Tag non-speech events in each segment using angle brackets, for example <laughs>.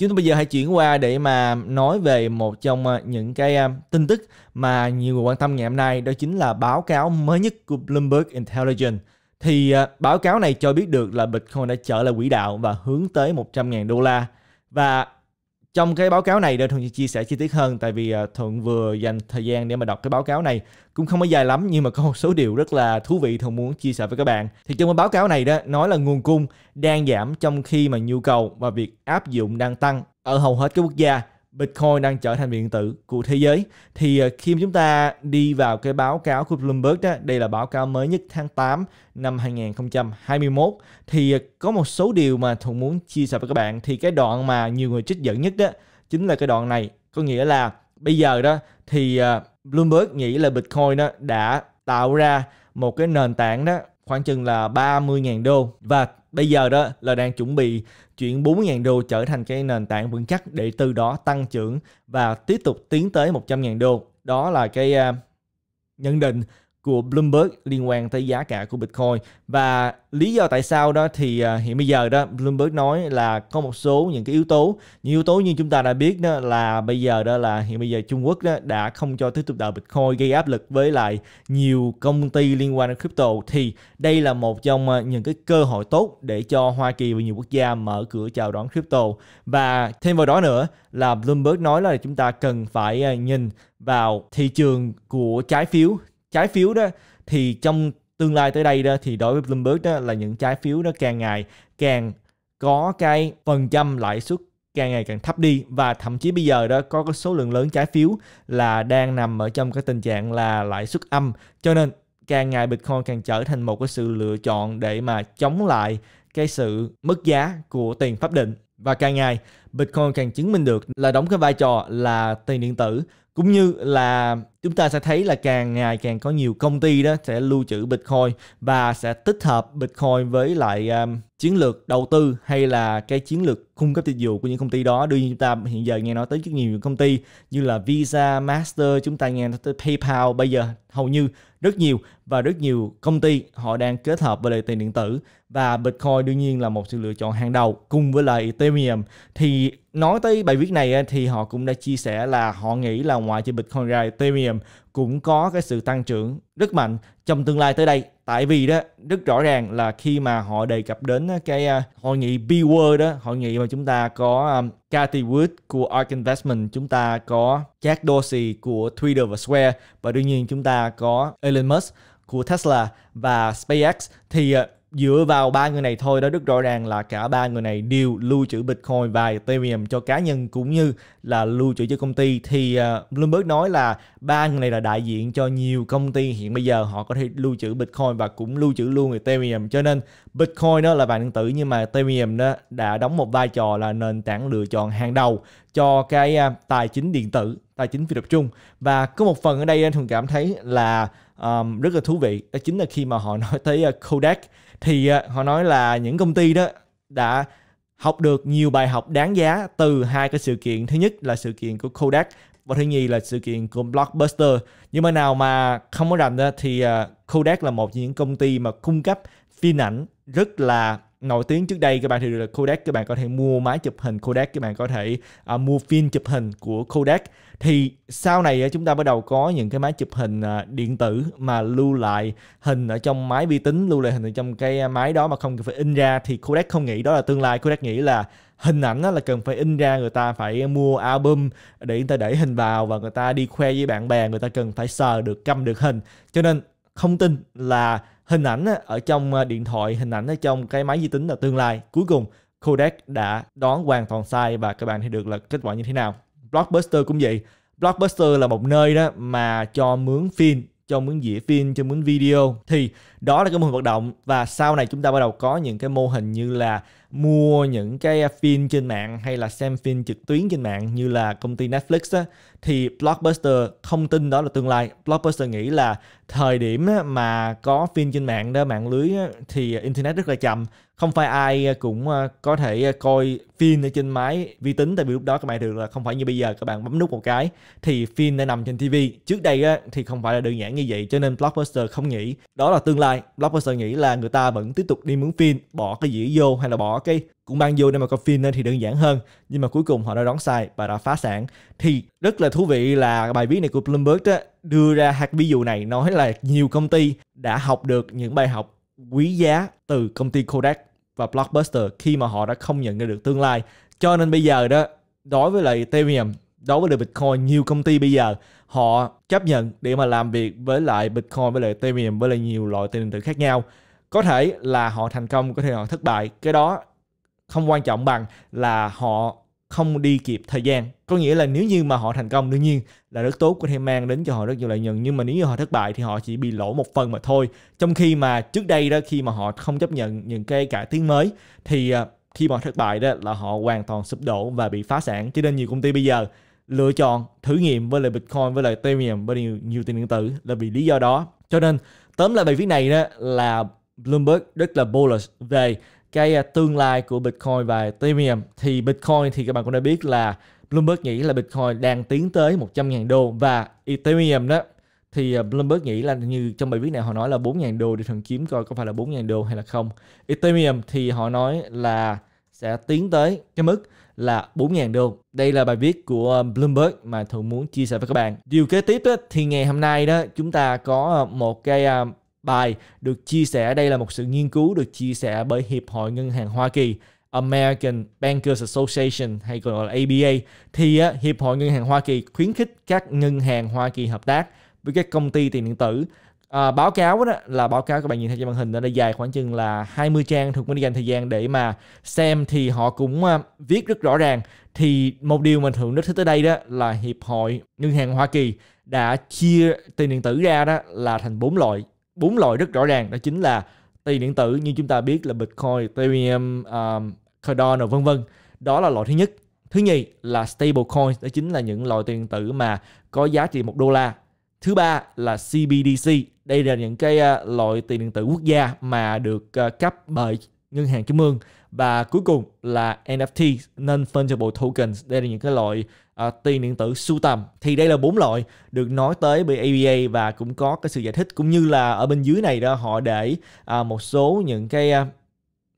Chúng ta bây giờ hãy chuyển qua để mà nói về một trong ờ, những cái ờ, tin tức mà nhiều người quan tâm ngày hôm nay đó chính là báo cáo mới nhất của Bloomberg Intelligence. Thì ờ, báo cáo này cho biết được là Bitcoin đã trở lại quỹ đạo và hướng tới 100.000 đô la. Và trong cái báo cáo này để thuận chia sẻ chi tiết hơn tại vì à, thuận vừa dành thời gian để mà đọc cái báo cáo này cũng không có dài lắm nhưng mà có một số điều rất là thú vị thuận muốn chia sẻ với các bạn thì trong cái báo cáo này đó nói là nguồn cung đang giảm trong khi mà nhu cầu và việc áp dụng đang tăng ở hầu hết các quốc gia Bitcoin đang trở thành điện tử của thế giới. Thì ờ, khi chúng ta đi vào cái báo cáo của Bloomberg đó, đây là báo cáo mới nhất tháng 8 năm 2021 thì ờ, có một số điều mà Thuận muốn chia sẻ với các bạn thì cái đoạn mà nhiều người trích dẫn nhất đó chính là cái đoạn này. Có nghĩa là bây giờ đó thì ờ, Bloomberg nghĩ là Bitcoin đó đã tạo ra một cái nền tảng đó khoảng chừng là 30.000 đô và bây giờ đó là đang chuẩn bị chuyển 40.000 đô trở thành cái nền tảng vững chắc để từ đó tăng trưởng và tiếp tục tiến tới 100.000 đô. Đó là cái uh, nhận định của Bloomberg liên quan tới giá cả của Bitcoin và lý do tại sao đó thì à, hiện bây giờ đó Bloomberg nói là có một số những cái yếu tố những yếu tố như chúng ta đã biết đó là bây giờ đó là hiện bây giờ Trung Quốc đó đã không cho tiếp tục đào Bitcoin gây áp lực với lại nhiều công ty liên quan đến crypto thì đây là một trong à, những cái cơ hội tốt để cho Hoa Kỳ và nhiều quốc gia mở cửa chào đón crypto và thêm vào đó nữa là Bloomberg nói là chúng ta cần phải à, nhìn vào thị trường của trái phiếu trái phiếu đó thì trong tương lai tới đây đó thì đối với Bloomberg đó là những trái phiếu nó càng ngày càng có cái phần trăm lãi suất càng ngày càng thấp đi và thậm chí bây giờ đó có cái số lượng lớn trái phiếu là đang nằm ở trong cái tình trạng là lãi suất âm cho nên càng ngày Bitcoin càng trở thành một cái sự lựa chọn để mà chống lại cái sự mất giá của tiền pháp định và càng ngày Bitcoin càng chứng minh được là đóng cái vai trò là tiền điện tử cũng như là chúng ta sẽ thấy là càng ngày càng có nhiều công ty đó sẽ lưu trữ Bitcoin và sẽ tích hợp Bitcoin với lại um, chiến lược đầu tư hay là cái chiến lược cung cấp dịch vụ của những công ty đó. Đương nhiên chúng ta hiện giờ nghe nói tới rất nhiều công ty như là Visa, Master, chúng ta nghe nói tới PayPal bây giờ hầu như rất nhiều và rất nhiều công ty họ đang kết hợp với lại tiền điện tử và Bitcoin đương nhiên là một sự lựa chọn hàng đầu cùng với lại Ethereum thì nói tới bài viết này thì họ cũng đã chia sẻ là họ nghĩ là ngoài trừ Bitcoin ra Ethereum nghiệm cũng có cái sự tăng trưởng rất mạnh trong tương lai tới đây tại vì đó rất rõ ràng là khi mà họ đề cập đến cái à, hội nghị B World đó hội nghị mà chúng ta có um, Cathy Wood của Ark Investment chúng ta có Jack Dorsey của Twitter và Square và đương nhiên chúng ta có Elon Musk của Tesla và SpaceX thì à, dựa vào ba người này thôi đó rất rõ ràng là cả ba người này đều lưu trữ Bitcoin và Ethereum cho cá nhân cũng như là lưu trữ cho công ty thì uh, Bloomberg nói là ba người này là đại diện cho nhiều công ty hiện bây giờ họ có thể lưu trữ Bitcoin và cũng lưu trữ luôn Ethereum cho nên Bitcoin đó là vàng điện tử nhưng mà Ethereum đó đã đóng một vai trò là nền tảng lựa chọn hàng đầu cho cái uh, tài chính điện tử tài chính phi tập trung và có một phần ở đây anh thường cảm thấy là um, rất là thú vị đó chính là khi mà họ <laughs> nói tới uh, Kodak thì uh, họ nói là những công ty đó đã học được nhiều bài học đáng giá từ hai cái sự kiện thứ nhất là sự kiện của Kodak và thứ nhì là sự kiện của Blockbuster nhưng mà nào mà không có rành đó thì uh, Kodak là một trong những công ty mà cung cấp phim ảnh rất là nổi tiếng trước đây các bạn thì là Kodak các bạn có thể mua máy chụp hình Kodak các bạn có thể uh, mua phim chụp hình của Kodak thì sau này chúng ta bắt đầu có những cái máy chụp hình à, điện tử mà lưu lại hình ở trong máy vi tính lưu lại hình ở trong cái à, máy đó mà không cần phải in ra thì Kodak không nghĩ đó là tương lai Kodak nghĩ là hình ảnh là cần phải in ra người ta phải mua album để người ta để hình vào và người ta đi khoe với bạn bè người ta cần phải sờ được cầm được hình cho nên không tin là hình ảnh ở trong ờ, điện thoại, hình ảnh ở trong cái máy vi tính là tương lai. Cuối cùng Kodak đã đoán hoàn toàn sai và các bạn thấy được là kết quả như thế nào. Blockbuster cũng vậy. Blockbuster là một nơi đó mà cho mướn phim cho mướn dĩa phim cho mướn video thì đó là cái mô hình hoạt động và sau này chúng ta bắt đầu có những cái mô hình như là mua những cái phim trên mạng hay là xem phim trực tuyến trên mạng như là công ty Netflix á, thì Blockbuster không tin đó là tương lai. Blockbuster nghĩ là thời điểm mà có phim trên mạng đó, mạng lưới á, thì internet rất là chậm. Không phải ai cũng ờ, có thể coi phim ở trên máy vi tính tại vì lúc đó các bạn được là không phải như bây giờ các bạn bấm nút một cái thì phim đã nằm trên TV. Trước đây á, thì không phải là đơn giản như vậy cho nên Blockbuster không nghĩ đó là tương lai. Blockbuster nghĩ là người ta vẫn tiếp tục đi mướn phim, bỏ cái dĩa vô hay là bỏ cái cũng mang vô để mà coi phim nên thì đơn giản hơn nhưng mà cuối cùng họ đã đón sai và đã phá sản thì rất là thú vị là bài viết này của Bloomberg đó, đưa ra hạt ví dụ này nói là nhiều công ty đã học được những bài học quý giá từ công ty Kodak và Blockbuster khi mà họ đã không nhận ra được tương lai cho nên bây giờ đó đối với lại Ethereum đối với lại Bitcoin nhiều công ty bây giờ họ chấp nhận để mà làm việc với lại Bitcoin với lại Ethereum với lại nhiều loại tiền điện tử khác nhau có thể là họ thành công có thể họ thất bại cái đó không quan trọng bằng là họ không đi kịp thời gian có nghĩa là nếu như mà họ thành công đương nhiên là rất tốt có thể mang đến cho họ rất nhiều lợi nhuận nhưng mà nếu như họ thất bại thì họ chỉ bị lỗ một phần mà thôi trong khi mà trước đây đó khi mà họ không chấp nhận những cái cải tiến mới thì ờ, khi mà thất bại đó là họ hoàn toàn sụp đổ và bị phá sản cho nên nhiều công ty bây giờ lựa chọn thử nghiệm với lại bitcoin với lại ethereum với nhiều, nhiều tiền điện tử là vì lý do đó cho nên tóm lại bài viết này đó là Bloomberg rất là bullish về cái à, tương lai của Bitcoin và Ethereum thì Bitcoin thì các bạn cũng đã biết là Bloomberg nghĩ là Bitcoin đang tiến tới 100.000 đô và Ethereum đó thì à, Bloomberg nghĩ là như trong bài viết này họ nói là 4.000 đô để thần kiếm coi có phải là 4.000 đô hay là không. Ethereum thì họ nói là sẽ tiến tới cái mức là 4.000 đô. Đây là bài viết của à, Bloomberg mà Thuận muốn chia sẻ với các bạn. Điều kế tiếp đó, thì ngày hôm nay đó chúng ta có một cái Bài được chia sẻ, đây là một sự nghiên cứu được chia sẻ bởi Hiệp hội Ngân hàng Hoa Kỳ American Bankers Association hay còn gọi là ABA thì Hiệp hội Ngân hàng Hoa Kỳ khuyến khích các ngân hàng Hoa Kỳ hợp tác với các công ty tiền điện tử à, báo cáo đó là báo cáo các bạn nhìn thấy trên màn hình đó, là dài khoảng chừng là 20 trang thuộc mình dành thời gian để mà xem thì họ cũng uh, viết rất rõ ràng thì một điều mình thường rất thích tới đây đó là hiệp hội ngân hàng Hoa Kỳ đã chia tiền điện tử ra đó là thành bốn loại bốn loại rất rõ ràng đó chính là tiền điện tử như chúng ta biết là Bitcoin, Ethereum, um, Cardano vân vân. Đó là loại thứ nhất. Thứ nhì là stablecoin đó chính là những loại tiền điện tử mà có giá trị một đô la. Thứ ba là CBDC. Đây là những cái uh, loại tiền điện tử quốc gia mà được uh, cấp bởi ngân hàng trung ương và cuối cùng là NFT non fungible tokens. Đây là những cái loại à, ờ, tiền điện tử sưu tầm thì đây là bốn loại được nói tới bởi ABA và cũng có cái sự giải thích cũng như là ở bên dưới này đó họ để à, một số những cái à,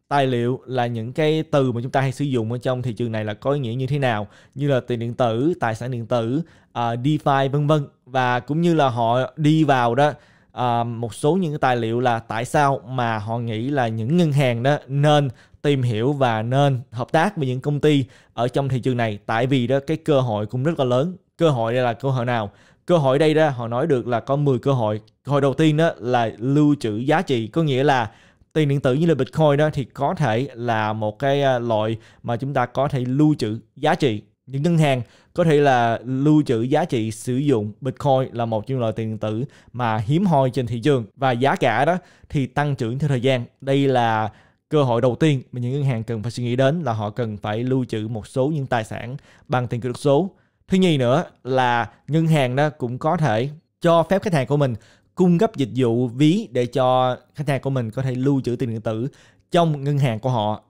tài liệu là những cái từ mà chúng ta hay sử dụng ở trong thị trường này là có ý nghĩa như thế nào như là tiền điện tử tài sản điện tử à, DeFi vân vân và cũng như là họ đi vào đó à, một số những cái tài liệu là tại sao mà họ nghĩ là những ngân hàng đó nên tìm hiểu và nên hợp tác với những công ty ở trong thị trường này tại vì đó cái cơ hội cũng rất là lớn cơ hội đây là cơ hội nào cơ hội đây đó họ nói được là có 10 cơ hội cơ hội đầu tiên đó là lưu trữ giá trị có nghĩa là tiền điện tử như là bitcoin đó thì có thể là một cái à, loại mà chúng ta có thể lưu trữ giá trị những ngân hàng có thể là lưu trữ giá trị sử dụng Bitcoin là một trong loại tiền điện tử mà hiếm hoi trên thị trường và giá cả đó thì tăng trưởng theo thời gian. Đây là cơ hội đầu tiên mà những ngân hàng cần phải suy nghĩ đến là họ cần phải lưu trữ một số những tài sản bằng tiền kỹ thuật số. Thứ nhì nữa là ngân hàng đó cũng có thể cho phép khách hàng của mình cung cấp dịch vụ ví để cho khách hàng của mình có thể lưu trữ tiền điện tử trong ngân hàng của họ.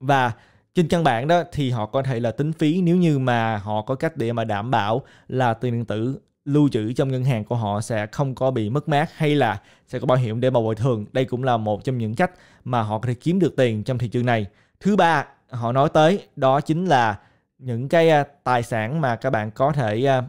Và trên căn bản đó thì họ có thể là tính phí nếu như mà họ có cách để mà đảm bảo là tiền điện tử lưu trữ trong ngân hàng của họ sẽ không có bị mất mát hay là sẽ có bảo hiểm để mà bồi thường. Đây cũng là một trong những cách mà họ có thể kiếm được tiền trong thị trường này. Thứ ba, họ nói tới đó chính là những cái à, tài sản mà các bạn có thể à,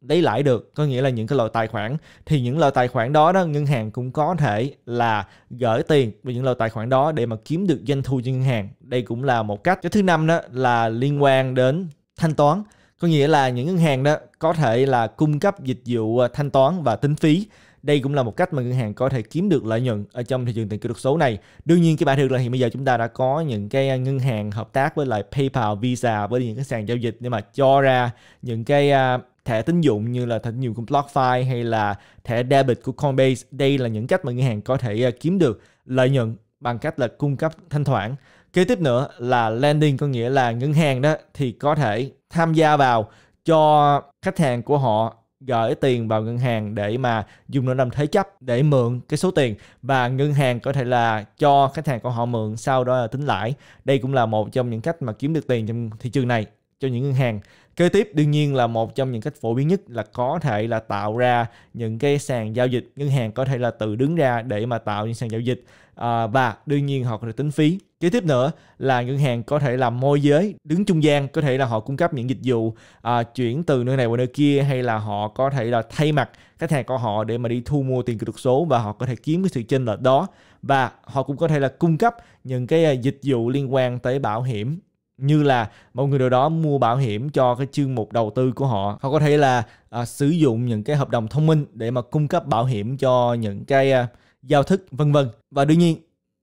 lấy lãi được có nghĩa là những cái loại tài khoản thì những loại tài khoản đó đó ngân hàng cũng có thể là gửi tiền vào những loại tài khoản đó để mà kiếm được doanh thu cho ngân hàng đây cũng là một cách cái thứ năm đó là liên quan đến thanh toán có nghĩa là những ngân hàng đó có thể là cung cấp dịch vụ ờ, thanh toán và tính phí. Đây cũng là một cách mà ngân hàng có thể kiếm được lợi nhuận ở trong thị trường tiền kỹ thuật số này. Đương nhiên cái bạn thực là hiện bây giờ chúng ta đã có những cái ờ, ngân hàng hợp tác với lại PayPal, Visa với những cái sàn giao dịch để mà cho ra những cái ờ, thẻ tín dụng như là thẻ tín dụng của BlockFi hay là thẻ debit của Coinbase. Đây là những cách mà ngân hàng có thể kiếm được lợi nhuận bằng cách là cung cấp thanh khoản Kế tiếp nữa là lending có nghĩa là ngân hàng đó thì có thể tham gia vào cho khách hàng của họ gửi tiền vào ngân hàng để mà dùng nó làm thế chấp để mượn cái số tiền và ngân hàng có thể là cho khách hàng của họ mượn sau đó là tính lãi đây cũng là một trong những cách mà kiếm được tiền trong thị trường này cho những ngân hàng kế tiếp đương nhiên là một trong những cách phổ biến nhất là có thể là tạo ra những cái sàn giao dịch ngân hàng có thể là tự đứng ra để mà tạo những sàn giao dịch à, và đương nhiên họ có thể tính phí kế tiếp nữa là ngân hàng có thể làm môi giới đứng trung gian có thể là họ cung cấp những dịch vụ à, chuyển từ nơi này qua nơi kia hay là họ có thể là thay mặt khách hàng của họ để mà đi thu mua tiền kỹ thuật số và họ có thể kiếm cái sự chênh lệch đó và họ cũng có thể là cung cấp những cái à, dịch vụ liên quan tới bảo hiểm như là một người nào đó mua bảo hiểm cho cái chương mục đầu tư của họ họ có thể là à, sử dụng những cái hợp đồng thông minh để mà cung cấp bảo hiểm cho những cái à, giao thức vân vân và đương nhiên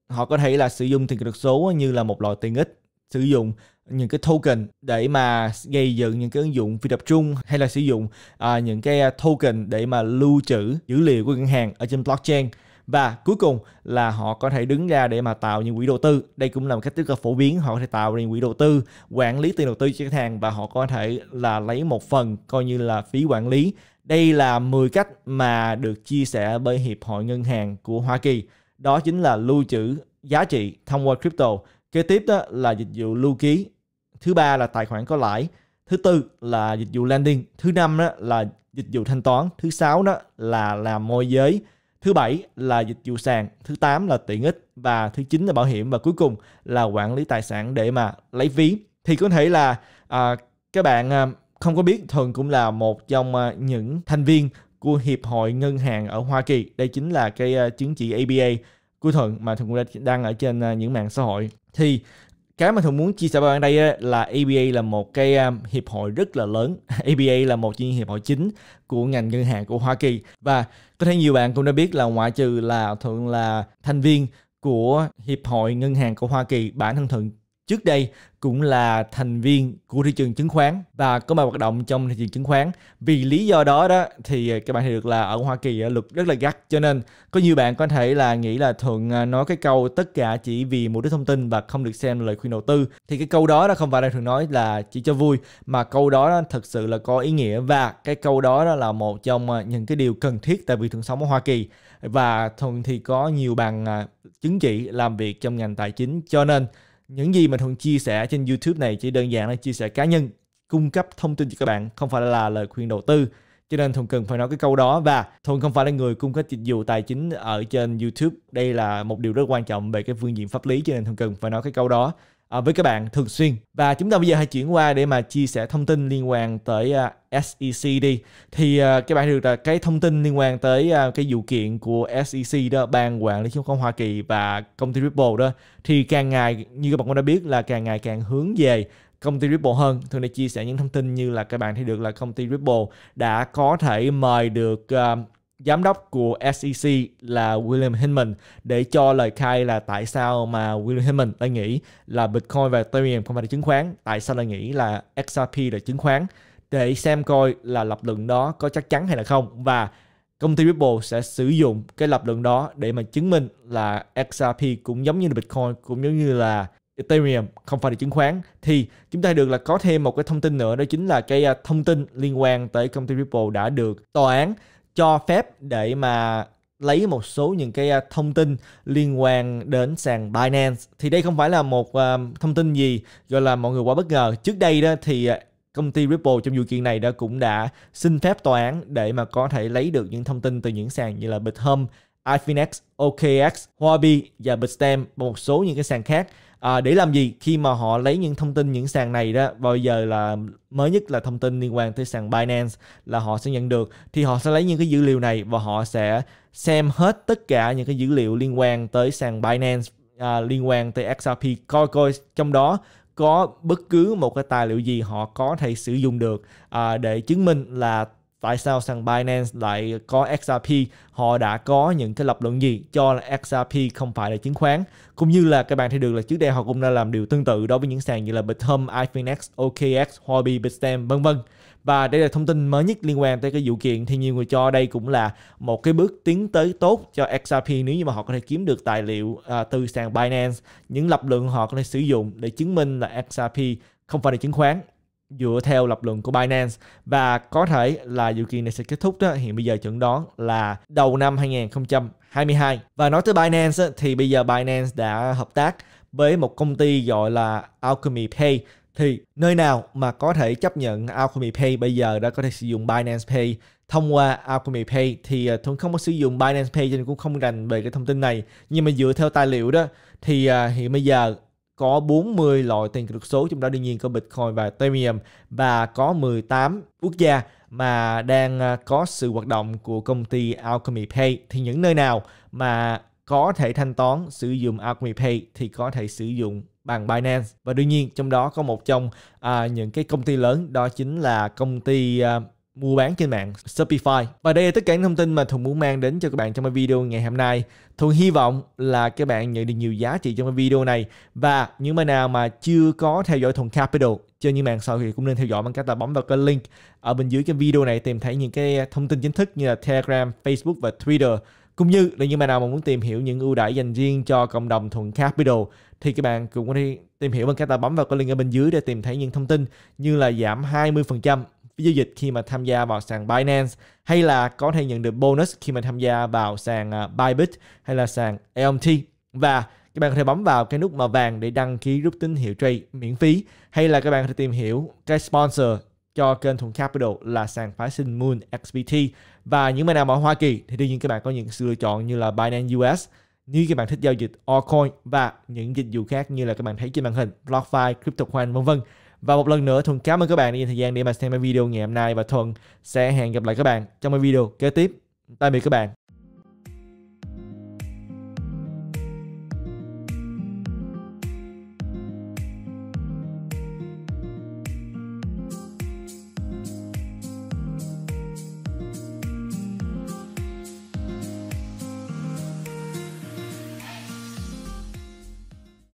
họ có thể là sử dụng tiền kỹ thuật số như là một loại tiền ích sử dụng những cái token để mà gây dựng những cái ứng dụng phi tập trung hay là sử dụng à, những cái token để mà lưu trữ dữ liệu của ngân hàng ở trên blockchain và cuối cùng là họ có thể đứng ra để mà tạo những quỹ đầu tư đây cũng là một cách rất là phổ biến họ có thể tạo ra những quỹ đầu tư quản lý tiền đầu tư cho khách hàng và họ có thể là lấy một phần coi như là phí quản lý đây là 10 cách mà được chia sẻ bởi hiệp hội ngân hàng của Hoa Kỳ đó chính là lưu trữ giá trị thông qua crypto kế tiếp đó là dịch vụ lưu ký thứ ba là tài khoản có lãi thứ tư là dịch vụ lending thứ năm đó là dịch vụ thanh toán thứ sáu đó là làm môi giới thứ bảy là dịch vụ sàn, thứ tám là tiện ích và thứ chín là bảo hiểm và cuối cùng là quản lý tài sản để mà lấy ví. Thì có thể là à, các bạn à, không có biết thường cũng là một trong à, những thành viên của hiệp hội ngân hàng ở Hoa Kỳ. Đây chính là cái à, chứng chỉ ABA của Thuận mà Thuận cũng đang ở trên những mạng xã hội. Thì cái mà thường muốn chia sẻ với bạn đây là ABA là một cái à, hiệp hội rất là lớn ABA <laughs> là một trong hiệp hội chính của ngành ngân hàng của Hoa Kỳ và có thể nhiều bạn cũng đã biết là ngoại trừ là thường là thành viên của hiệp hội ngân hàng của Hoa Kỳ bản thân thường trước đây cũng là thành viên của thị trường chứng khoán và có bài hoạt động trong thị trường chứng khoán vì lý do đó đó thì các bạn thấy được là ở Hoa Kỳ luật rất là gắt cho nên có nhiều bạn có thể là nghĩ là thường à, nói cái câu tất cả chỉ vì mục đích thông tin và không được xem lời khuyên đầu tư thì cái câu đó đó không phải là thường nói là chỉ cho vui mà câu đó, đó thật sự là có ý nghĩa và cái câu đó, đó là một trong à, những cái điều cần thiết tại vì thường sống ở Hoa Kỳ và thường thì có nhiều bằng à, chứng chỉ làm việc trong ngành tài chính cho nên những gì mà thường chia sẻ trên YouTube này chỉ đơn giản là chia sẻ cá nhân, cung cấp thông tin cho các bạn, không phải là lời khuyên đầu tư. Cho nên Thuần cần phải nói cái câu đó và Thuần không phải là người cung cấp dịch vụ tài chính ở trên YouTube. Đây là một điều rất quan trọng về cái phương diện pháp lý cho nên Thuần cần phải nói cái câu đó. À, với các bạn thường xuyên và chúng ta bây giờ hãy chuyển qua để mà chia sẻ thông tin liên quan tới à, SEC đi thì à, các bạn được là cái thông tin liên quan tới cái vụ kiện của SEC đó ban quản lý chứng khoán Hoa Kỳ và công ty Ripple đó thì càng ngày như các bạn cũng đã biết là càng ngày càng hướng về công ty Ripple hơn thường để chia sẻ những thông tin như là các bạn thấy được là công ty Ripple đã có thể mời được uh, giám đốc của SEC là William Hinman để cho lời khai là tại sao mà William Hinman lại nghĩ là Bitcoin và Ethereum không phải là chứng khoán, tại sao lại nghĩ là XRP là chứng khoán để xem coi là lập luận đó có chắc chắn hay là không và công ty Ripple sẽ sử dụng cái lập luận đó để mà chứng minh là XRP cũng giống như là Bitcoin cũng giống như là Ethereum không phải là chứng khoán thì chúng ta được là có thêm một cái thông tin nữa đó chính là cái à, thông tin liên quan tới công ty Ripple đã được tòa án cho phép để mà lấy một số những cái à, thông tin liên quan đến sàn Binance thì đây không phải là một à, thông tin gì gọi là mọi người quá bất ngờ trước đây đó thì à, công ty Ripple trong vụ kiện này đã cũng đã xin phép tòa án để mà có thể lấy được những thông tin từ những sàn như là Bithumb, Ifinex, OKX, Huobi và Bitstamp và một số những cái sàn khác à, để làm gì khi mà họ lấy những thông tin những sàn này đó bây giờ là mới nhất là thông tin liên quan tới sàn Binance là họ sẽ nhận được thì họ sẽ lấy những cái dữ liệu này và họ sẽ xem hết tất cả những cái dữ liệu liên quan tới sàn Binance à, liên quan tới XRP Coincoin trong đó có bất cứ một cái tài liệu gì họ có thể sử dụng được à, để chứng minh là tại sao sàn Binance lại có XRP họ đã có những cái lập luận gì cho là XRP không phải là chứng khoán cũng như là các bạn thấy được là trước đây họ cũng đã làm điều tương tự đối với những sàn như là Bitum, Ifinex, OKX, Huobi, Bitstamp vân vân và đây là thông tin mới nhất liên quan tới cái vụ kiện thì nhiều người cho đây cũng là một cái bước tiến tới tốt cho XRP nếu như mà họ có thể kiếm được tài liệu à, từ sàn Binance những lập luận họ có thể sử dụng để chứng minh là XRP không phải là chứng khoán dựa theo lập luận của Binance và có thể là dự kiến này sẽ kết thúc đó hiện bây giờ chuẩn đoán là đầu năm 2022 và nói tới Binance thì bây giờ Binance đã hợp tác với một công ty gọi là Alchemy Pay thì nơi nào mà có thể chấp nhận Alchemy Pay bây giờ đã có thể sử dụng Binance Pay thông qua Alchemy Pay thì à, Thuận không có sử dụng Binance Pay cho nên cũng không rành về cái thông tin này nhưng mà dựa theo tài liệu đó thì à, hiện bây giờ có 40 loại tiền kỹ thuật số trong đó đương nhiên có Bitcoin và Ethereum và có 18 quốc gia mà đang à, có sự hoạt động của công ty Alchemy Pay thì những nơi nào mà có thể thanh toán sử dụng Alchemy Pay thì có thể sử dụng bằng Binance và đương nhiên trong đó có một trong à, những cái công ty lớn đó chính là công ty à, mua bán trên mạng Shopify. Và đây là tất cả những thông tin mà Thuận muốn mang đến cho các bạn trong video ngày hôm nay. Thuận hy vọng là các bạn nhận được nhiều giá trị trong video này và những bạn nào mà chưa có theo dõi Thuận Capital trên những mạng xã hội cũng nên theo dõi bằng cách là bấm vào cái link ở bên dưới cái video này tìm thấy những cái thông tin chính thức như là Telegram, Facebook và Twitter cũng như là những bạn nào mà muốn tìm hiểu những ưu đãi dành riêng cho cộng đồng Thuận Capital thì các bạn cũng có thể tìm hiểu bằng cách là bấm vào cái link ở bên dưới để tìm thấy những thông tin như là giảm 20% giao dịch khi mà tham gia vào sàn Binance hay là có thể nhận được bonus khi mà tham gia vào sàn à, Bybit hay là sàn LMT và các bạn có thể bấm vào cái nút màu vàng để đăng ký rút tín hiệu trade miễn phí hay là các bạn có thể tìm hiểu cái sponsor cho kênh Thuận Capital là sàn phái sinh Moon XBT và những bạn nào ở Hoa Kỳ thì đương nhiên các bạn có những sự lựa chọn như là Binance US nếu các bạn thích giao dịch altcoin và những dịch vụ khác như là các bạn thấy trên màn hình BlockFi, CryptoCoin vân vân và một lần nữa Thuận cảm ơn các bạn đã dành thời gian để mà xem video ngày hôm nay và Thuận sẽ hẹn gặp lại các bạn trong video kế tiếp. Tạm biệt các bạn.